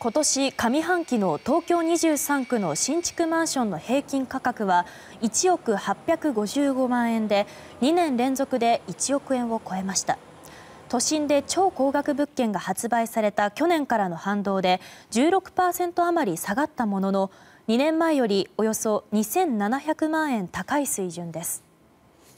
今年上半期の東京23区の新築マンションの平均価格は1億855万円で2年連続で1億円を超えました都心で超高額物件が発売された去年からの反動で16%余り下がったものの2年前よりおよそ2700万円高い水準です